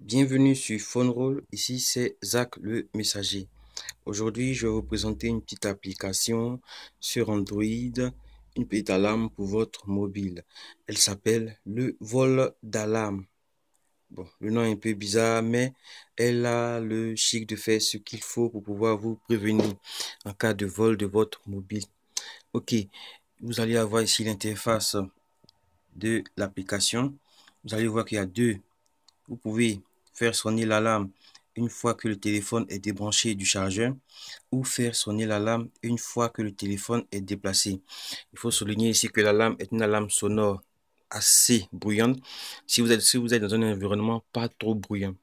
Bienvenue sur Phone Roll, ici c'est Zach le messager. Aujourd'hui, je vais vous présenter une petite application sur Android, une petite alarme pour votre mobile. Elle s'appelle le vol d'alarme. Bon, le nom est un peu bizarre, mais elle a le chic de faire ce qu'il faut pour pouvoir vous prévenir en cas de vol de votre mobile. Ok, vous allez avoir ici l'interface de l'application. Vous allez voir qu'il y a deux. Vous pouvez faire sonner l'alarme une fois que le téléphone est débranché du chargeur ou faire sonner l'alarme une fois que le téléphone est déplacé. Il faut souligner ici que l'alarme est une alarme sonore assez bruyante si vous êtes, si vous êtes dans un environnement pas trop bruyant.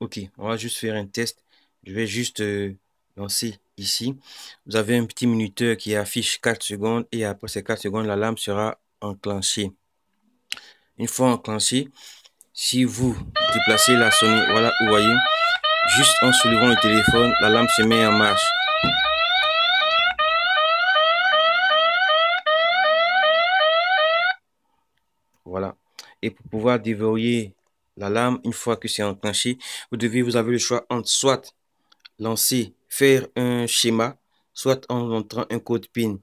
Ok, on va juste faire un test. Je vais juste euh, lancer ici. Vous avez un petit minuteur qui affiche 4 secondes et après ces 4 secondes, l'alarme sera enclenchée. Une fois enclenchée, si vous déplacez la sonnette, voilà, vous voyez, juste en soulevant le téléphone, la lame se met en marche. Voilà. Et pour pouvoir déverrouiller lame, une fois que c'est enclenché, vous devez, vous avez le choix entre soit lancer, faire un schéma, soit en entrant un code PIN.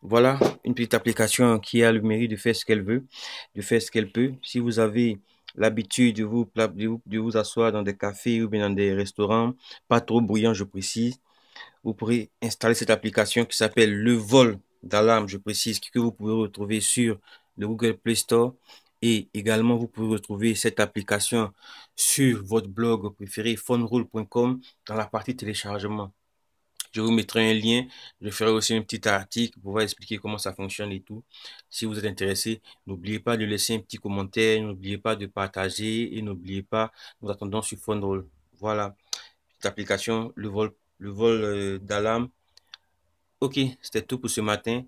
Voilà une petite application qui a le mérite de faire ce qu'elle veut, de faire ce qu'elle peut. Si vous avez l'habitude de vous, de vous asseoir dans des cafés ou bien dans des restaurants, pas trop bruyants, je précise, vous pourrez installer cette application qui s'appelle Le Vol d'alarme, je précise, que vous pouvez retrouver sur le Google Play Store. Et également, vous pouvez retrouver cette application sur votre blog préféré, phoneroll.com, dans la partie téléchargement. Je vous mettrai un lien. Je ferai aussi un petit article pour vous expliquer comment ça fonctionne et tout. Si vous êtes intéressé, n'oubliez pas de laisser un petit commentaire. N'oubliez pas de partager. Et n'oubliez pas, nous attendons sur Fondroll. Voilà. Cette application, le vol, le vol euh, d'alarme. Ok, c'était tout pour ce matin.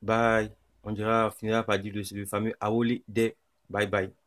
Bye. On dira, finira par dire le, fameux Aoli Day. Bye bye.